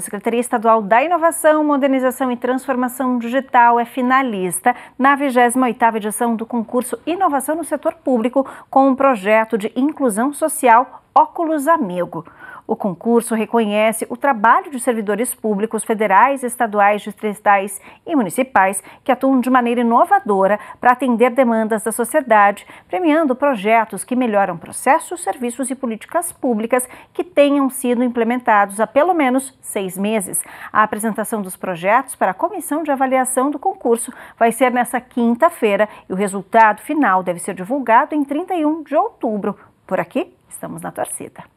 da Secretaria Estadual da Inovação, Modernização e Transformação Digital é finalista na 28ª edição do concurso Inovação no Setor Público com um projeto de inclusão social Óculos Amigo. O concurso reconhece o trabalho de servidores públicos federais, estaduais, distritais e municipais que atuam de maneira inovadora para atender demandas da sociedade, premiando projetos que melhoram processos, serviços e políticas públicas que tenham sido implementados há pelo menos seis meses. A apresentação dos projetos para a comissão de avaliação do concurso vai ser nesta quinta-feira e o resultado final deve ser divulgado em 31 de outubro. Por aqui, Estamos na torcida.